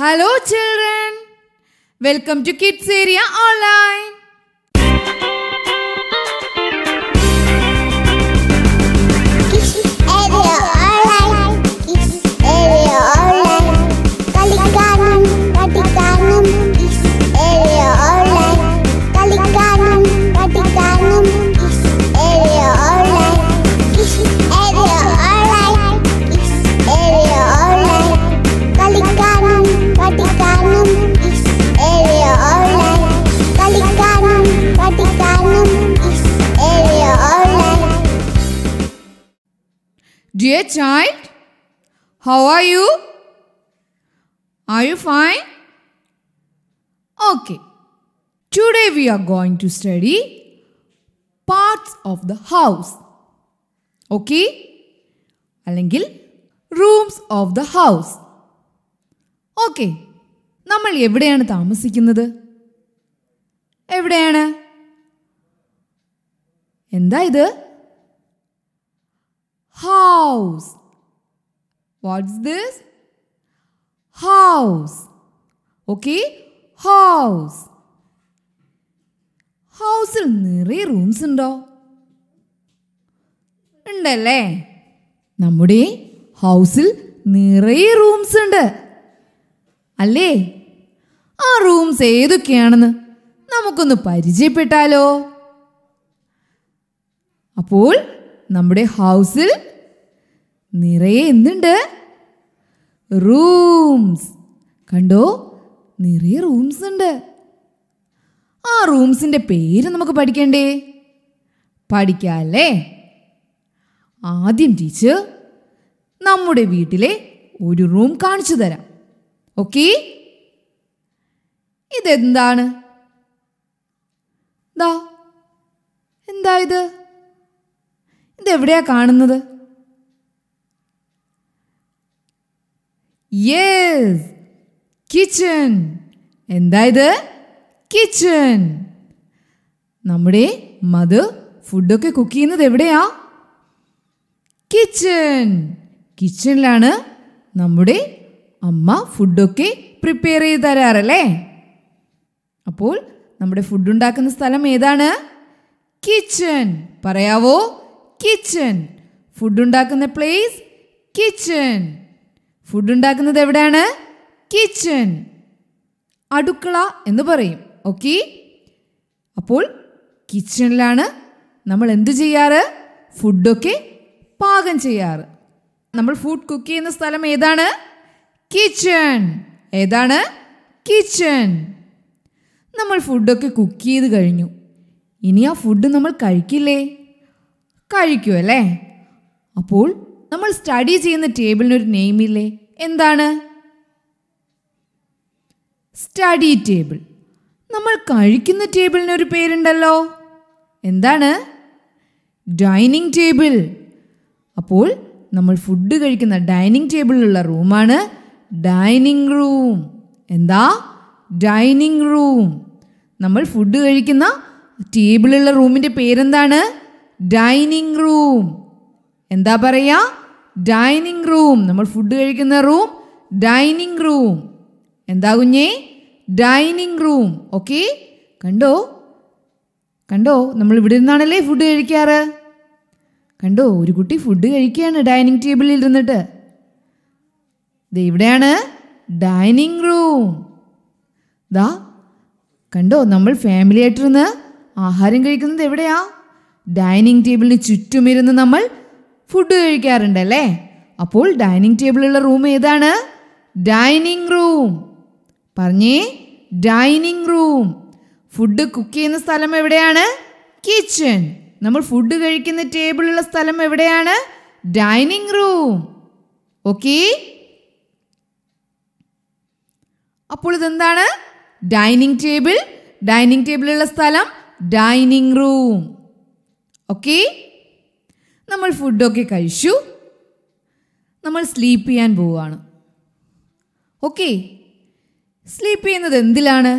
Hello children, welcome to Kids Area Online. Dear child, how are you? Are you fine? Okay. Today we are going to study parts of the house. Okay? അല്ലെങ്കിൽ rooms of the house. Okay. നമ്മൾ എവിടെയാണ് താമസിക്കുന്നത് എവിടെയാണ് എന്താ ഇത് house. What's this? House. Okay, house. ഹൗസിൽ നിറയെ rooms ഉണ്ടോ ഉണ്ടല്ലേ നമ്മുടെ ഹൗസിൽ നിറയെ റൂംസ് ഉണ്ട് അല്ലേ ആ റൂംസ് ഏതൊക്കെയാണെന്ന് നമുക്കൊന്ന് പരിചയപ്പെട്ടാലോ അപ്പോൾ നമ്മുടെ ഹൗസിൽ നിറയെ എന്തുണ്ട് റൂംസ് കണ്ടോ നിറയെ റൂംസ് ഉണ്ട് ആ റൂംസിൻ്റെ പേര് നമുക്ക് പഠിക്കണ്ടേ പഠിക്കാല്ലേ ആദ്യം ടീച്ചർ നമ്മുടെ വീട്ടിലെ ഒരു റൂം കാണിച്ചു തരാം ഓക്കെ ഇതെന്താണ് എന്താ ഇത് ഇതെവിടെയാ കാണുന്നത് യെസ് കിച്ചൺ എന്താ ഇത് കിച്ചൻ നമ്മുടെ മത് ഫുഡൊക്കെ കുക്ക് ചെയ്യുന്നത് എവിടെയാ കിച്ചൻ കിച്ചണിലാണ് നമ്മുടെ അമ്മ ഫുഡൊക്കെ പ്രിപ്പയർ ചെയ്ത് തരാറല്ലേ അപ്പോൾ നമ്മുടെ ഫുഡ് ഉണ്ടാക്കുന്ന സ്ഥലം ഏതാണ് കിച്ചൺ പറയാവോ കിച്ചൺ ഫുഡ് ഉണ്ടാക്കുന്ന പ്ലേസ് കിച്ചൺ ഫുഡ് ഉണ്ടാക്കുന്നത് എവിടെയാണ് കിച്ചൺ അടുക്കള എന്ന് പറയും ഓക്കെ അപ്പോൾ കിച്ചണിലാണ് നമ്മൾ എന്ത് ചെയ്യാറ് ഫുഡൊക്കെ പാകം ചെയ്യാറ് നമ്മൾ ഫുഡ് കുക്ക് ചെയ്യുന്ന സ്ഥലം ഏതാണ് കിച്ചൺ ഏതാണ് കിച്ചൺ നമ്മൾ ഫുഡൊക്കെ കുക്ക് ചെയ്ത് കഴിഞ്ഞു ഇനി ആ ഫുഡ് നമ്മൾ കഴിക്കില്ലേ കഴിക്കൂ അല്ലേ അപ്പോൾ നമ്മൾ സ്റ്റഡി ചെയ്യുന്ന ടേബിളിനൊരു നെയിമില്ലേ എന്താണ് സ്റ്റഡി ടേബിൾ നമ്മൾ കഴിക്കുന്ന ടേബിളിന് ഒരു പേരുണ്ടല്ലോ എന്താണ് ഡൈനിങ് ടേബിൾ അപ്പോൾ നമ്മൾ ഫുഡ് കഴിക്കുന്ന ഡൈനിങ് ടേബിളിലുള്ള റൂമാണ് ഡൈനിങ് റൂം എന്താ ഡൈനിങ് റൂം നമ്മൾ ഫുഡ് കഴിക്കുന്ന ടേബിളുള്ള റൂമിൻ്റെ പേരെന്താണ് ഡൈനിങ് റൂം എന്താ പറയുക ഡൈനിങ് റൂം നമ്മൾ ഫുഡ് കഴിക്കുന്ന റൂം ഡൈനിങ് റൂം എന്താ കുഞ്ഞേ ഡൈനിങ് റൂം ഓക്കെ കണ്ടോ കണ്ടോ നമ്മൾ ഇവിടെ നിന്നാണല്ലേ ഫുഡ് കഴിക്കാറ് കണ്ടോ ഒരു കുട്ടി ഫുഡ് കഴിക്കുകയാണ് ഡൈനിങ് ടേബിളിൽ ഇരുന്നിട്ട് ദേ ഇവിടെയാണ് ഡൈനിങ് റൂം ദാ കണ്ടോ നമ്മൾ ഫാമിലി ആയിട്ടിരുന്ന് ആഹാരം കഴിക്കുന്നത് എവിടെയാ ഡൈനിങ് ടേബിളിന് ചുറ്റുമിരുന്ന് നമ്മൾ ഫുഡ് കഴിക്കാറുണ്ടല്ലേ അപ്പോൾ ഡൈനിങ് ടേബിളുള്ള റൂം ഏതാണ് ഡൈനിങ് റൂം പറഞ്ഞേ ഡൈനിങ് റൂം ഫുഡ് കുക്ക് ചെയ്യുന്ന സ്ഥലം എവിടെയാണ് കിച്ചൺ നമ്മൾ ഫുഡ് കഴിക്കുന്ന ടേബിളുള്ള സ്ഥലം എവിടെയാണ് ഡൈനിങ് റൂം ഓക്കെ അപ്പോൾ ഇതെന്താണ് ഡൈനിങ് ടേബിൾ ഡൈനിങ് ടേബിളുള്ള സ്ഥലം ഡൈനിങ് റൂം ഓക്കെ നമ്മൾ ഫുഡൊക്കെ കഴിച്ചു നമ്മൾ സ്ലീപ്പ് ചെയ്യാൻ പോവുകയാണ് ഓക്കെ സ്ലീപ്പ് ചെയ്യുന്നത് എന്തിലാണ്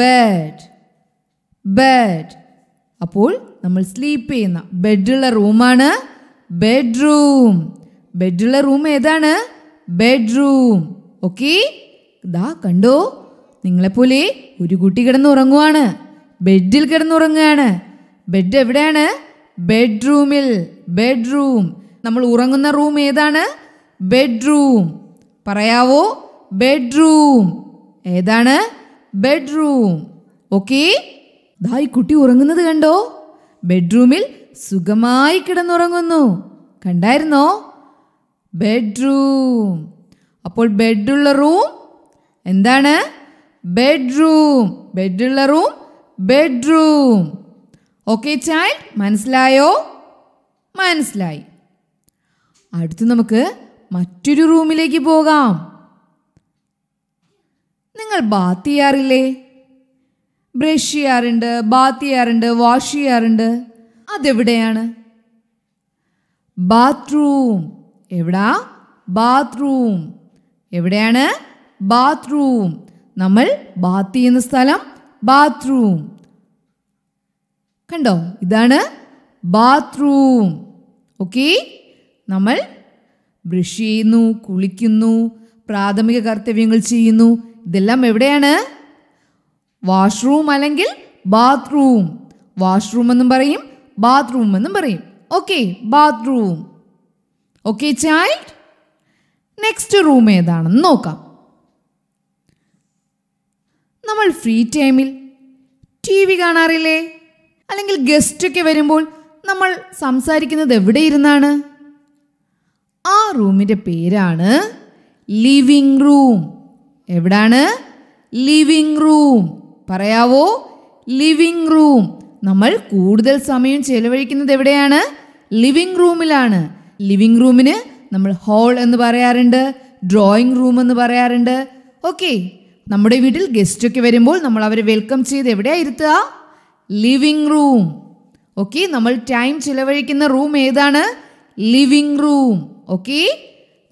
ബെഡ് ബെഡ് അപ്പോൾ നമ്മൾ സ്ലീപ്പ് ചെയ്യുന്ന ബെഡുള്ള റൂമാണ് ബെഡ്റൂം ബെഡുള്ള റൂം ഏതാണ് ബെഡ്റൂം ഓക്കെ ഇതാ കണ്ടോ നിങ്ങളെപ്പോലെ ഒരു കുട്ടി കിടന്നുറങ്ങുവാണ് ബെഡിൽ കിടന്നുറങ്ങുകയാണ് ബെഡ് എവിടെയാണ് ബെഡ്റൂമിൽ ബെഡ്റൂം നമ്മൾ ഉറങ്ങുന്ന റൂം ഏതാണ് ബെഡ്റൂം പറയാവോ ബെഡ്റൂം ഏതാണ് ബെഡ്റൂം ഓക്കെ ദായി കുട്ടി ഉറങ്ങുന്നത് കണ്ടോ ബെഡ്റൂമിൽ സുഖമായി കിടന്നുറങ്ങുന്നു കണ്ടായിരുന്നോ ബെഡ്റൂം അപ്പോൾ ബെഡുള്ള റൂം എന്താണ് ബെഡ്റൂം ബെഡുള്ള റൂം ബെഡ്റൂം ഓക്കെ ചൈൽഡ് മനസ്സിലായോ മനസ്സിലായി അടുത്ത് നമുക്ക് മറ്റൊരു റൂമിലേക്ക് പോകാം നിങ്ങൾ ബാത്ത് ചെയ്യാറില്ലേ ബ്രഷ് ചെയ്യാറുണ്ട് ബാത്ത് ചെയ്യാറുണ്ട് വാഷ് ചെയ്യാറുണ്ട് അതെവിടെയാണ് ബാത്റൂം എവിടാ ബാത്റൂം എവിടെയാണ് ബാത്റൂം നമ്മൾ ബാത്ത് ചെയ്യുന്ന സ്ഥലം ബാത്റൂം കണ്ടോ ഇതാണ് ബാത്റൂം ഓക്കെ നമ്മൾ ബ്രഷ് ചെയ്യുന്നു കുളിക്കുന്നു പ്രാഥമിക കർത്തവ്യങ്ങൾ ചെയ്യുന്നു ഇതെല്ലാം എവിടെയാണ് വാഷ്റൂം അല്ലെങ്കിൽ ബാത്റൂം വാഷ്റൂം എന്നും പറയും ബാത്റൂം എന്നും പറയും okay bathroom okay child next room ഏതാണെന്ന് നോക്കാം നമ്മൾ ഫ്രീ ടൈമിൽ ടി വി കാണാറില്ലേ അല്ലെങ്കിൽ ഗസ്റ്റൊക്കെ വരുമ്പോൾ നമ്മൾ സംസാരിക്കുന്നത് എവിടെ ഇരുന്നാണ് ആ റൂമിൻ്റെ പേരാണ് ലിവിങ് റൂം എവിടാണ് ലിവിങ് റൂം പറയാവോ ലിവിങ് റൂം നമ്മൾ കൂടുതൽ സമയം ചെലവഴിക്കുന്നത് എവിടെയാണ് ലിവിങ് റൂമിലാണ് ലിവിങ് റൂമിന് നമ്മൾ ഹോൾ എന്ന് പറയാറുണ്ട് ഡ്രോയിങ് റൂം എന്ന് പറയാറുണ്ട് ഓക്കെ നമ്മുടെ വീട്ടിൽ ഗസ്റ്റൊക്കെ വരുമ്പോൾ നമ്മൾ അവരെ വെൽക്കം ചെയ്ത് എവിടെയാണ് ഇരുത്തുക ലിവിംഗ് റൂം ഓക്കെ നമ്മൾ ടൈം ചിലവഴിക്കുന്ന റൂം ഏതാണ് ലിവിംഗ് റൂം ഓക്കെ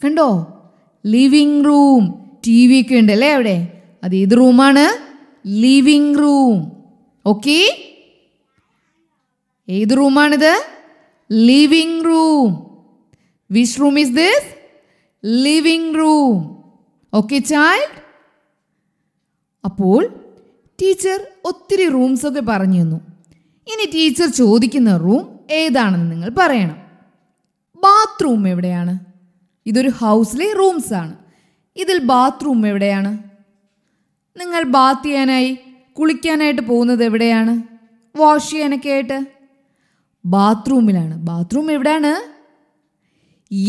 കണ്ടോ ലിവിംഗ് റൂം ടി വി ഒക്കെ ഉണ്ട് അല്ലേ അവിടെ അത് ഏത് റൂമാണ് ലിവിംഗ് റൂം ഓക്കെ ഏത് റൂമാണിത് living room which room is this living room okay child അപ്പോൾ ടീച്ചർ ഒത്തിരി റൂംസൊക്കെ പറഞ്ഞു തന്നു ഇനി ടീച്ചർ ചോദിക്കുന്ന റൂം ഏതാണെന്ന് നിങ്ങൾ പറയണം ബാത്റൂം എവിടെയാണ് ഇതൊരു ഹൗസിലെ റൂംസ് ആണ് ഇതിൽ ബാത്റൂം എവിടെയാണ് നിങ്ങൾ ബാത്ത് ചെയ്യാനായി കുളിക്കാനായിട്ട് പോകുന്നത് എവിടെയാണ് വാഷ് ചെയ്യാനൊക്കെ ആയിട്ട് ബാത്റൂമിലാണ് ബാത്റൂം എവിടെയാണ്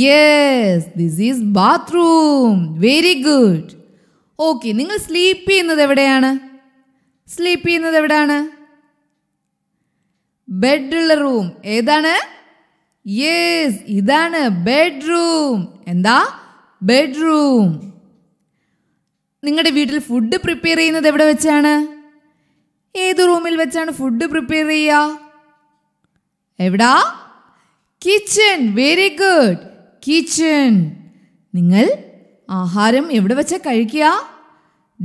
yes this is bathroom very good okay നിങ്ങൾ സ്ലീപ്പ് ചെയ്യുന്നത് എവിടെയാണ് സ്ലീപ്പ് ചെയ്യുന്നത് എവിടാണ് ബെഡുള്ള റൂം ഏതാണ് യേസ് ഇതാണ് ബെഡ്റൂം എന്താ ബെഡ്റൂം നിങ്ങളുടെ വീട്ടിൽ ഫുഡ് പ്രിപ്പയർ ചെയ്യുന്നത് എവിടെ വെച്ചാണ് ഏത് റൂമിൽ വെച്ചാണ് ഫുഡ് പ്രിപ്പയർ ചെയ്യുക എവിടാ കിച്ചൺ വെരി ഗുഡ് കിച്ചൺ നിങ്ങൾ ആഹാരം എവിടെ വെച്ചാൽ കഴിക്കുക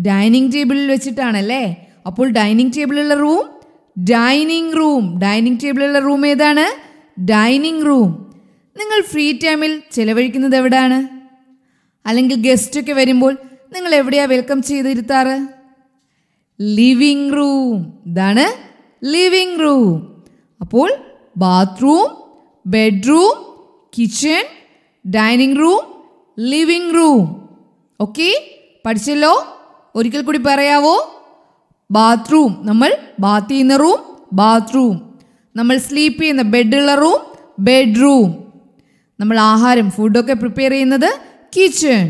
ഡൈനിങ് ടേബിളിൽ വെച്ചിട്ടാണല്ലേ അപ്പോൾ ഡൈനിങ് ടേബിളുള്ള റൂം ഡൈനിങ് റൂം ഡൈനിങ് ടേബിളുള്ള റൂം ഏതാണ് ഡൈനിങ് റൂം നിങ്ങൾ ഫ്രീ ടൈമിൽ ചിലവഴിക്കുന്നത് എവിടെയാണ് അല്ലെങ്കിൽ ഗസ്റ്റൊക്കെ വരുമ്പോൾ നിങ്ങൾ എവിടെയാ വെൽക്കം ചെയ്തിരുത്താറ് ലിവിങ് റൂം ഇതാണ് ലിവിങ് റൂം അപ്പോൾ bathroom bedroom kitchen dining room living room okay പഠിച്ചല്ലോ ഒരിക്കൽ കൂടി പറയാവോ ബാത്റൂം നമ്മൾ ബാത്ത് ചെയ്യുന്ന റൂം ബാത്റൂം നമ്മൾ സ്ലീപ്പ് ചെയ്യുന്ന ബെഡുള്ള റൂം ബെഡ്റൂം നമ്മൾ ആഹാരം ഫുഡൊക്കെ പ്രിപ്പയർ ചെയ്യുന്നത് കിച്ചൺ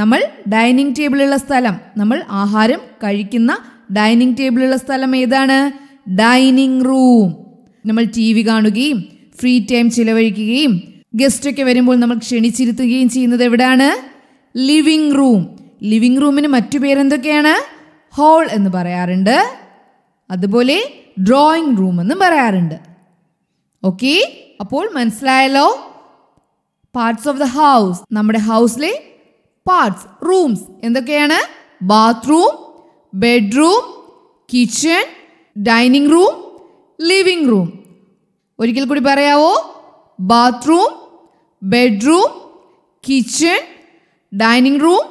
നമ്മൾ ഡൈനിങ് ടേബിളുള്ള സ്ഥലം നമ്മൾ ആഹാരം കഴിക്കുന്ന ഡൈനിങ് ടേബിളുള്ള സ്ഥലം ഏതാണ് ഡൈനിങ് റൂം നമ്മൾ ടി വി കാണുകയും ഫ്രീ ടൈം ചിലവഴിക്കുകയും ഗസ്റ്റൊക്കെ വരുമ്പോൾ നമ്മൾ ക്ഷണിച്ചിരുത്തുകയും ചെയ്യുന്നത് എവിടെയാണ് ലിവിംഗ് റൂം ലിവിംഗ് റൂമിന് മറ്റു പേരെന്തൊക്കെയാണ് ഹോൾ എന്ന് പറയാറുണ്ട് അതുപോലെ ഡ്രോയിങ് റൂം എന്നും പറയാറുണ്ട് ഓക്കെ അപ്പോൾ മനസ്സിലായല്ലോ പാർട്സ് ഓഫ് ദ ഹൗസ് നമ്മുടെ ഹൗസിലെ പാർട്സ് റൂംസ് എന്തൊക്കെയാണ് bathroom bedroom kitchen dining room living room ഒരിക്കൽ കൂടി പറയാവോ bathroom bedroom kitchen dining room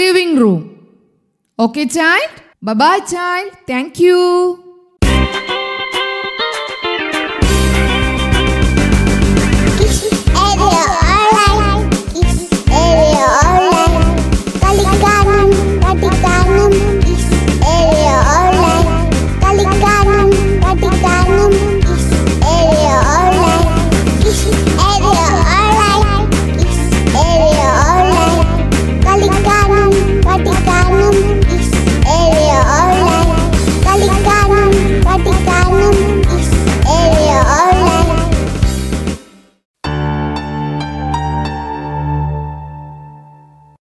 living room Okay, child? Bye-bye, child. Thank you.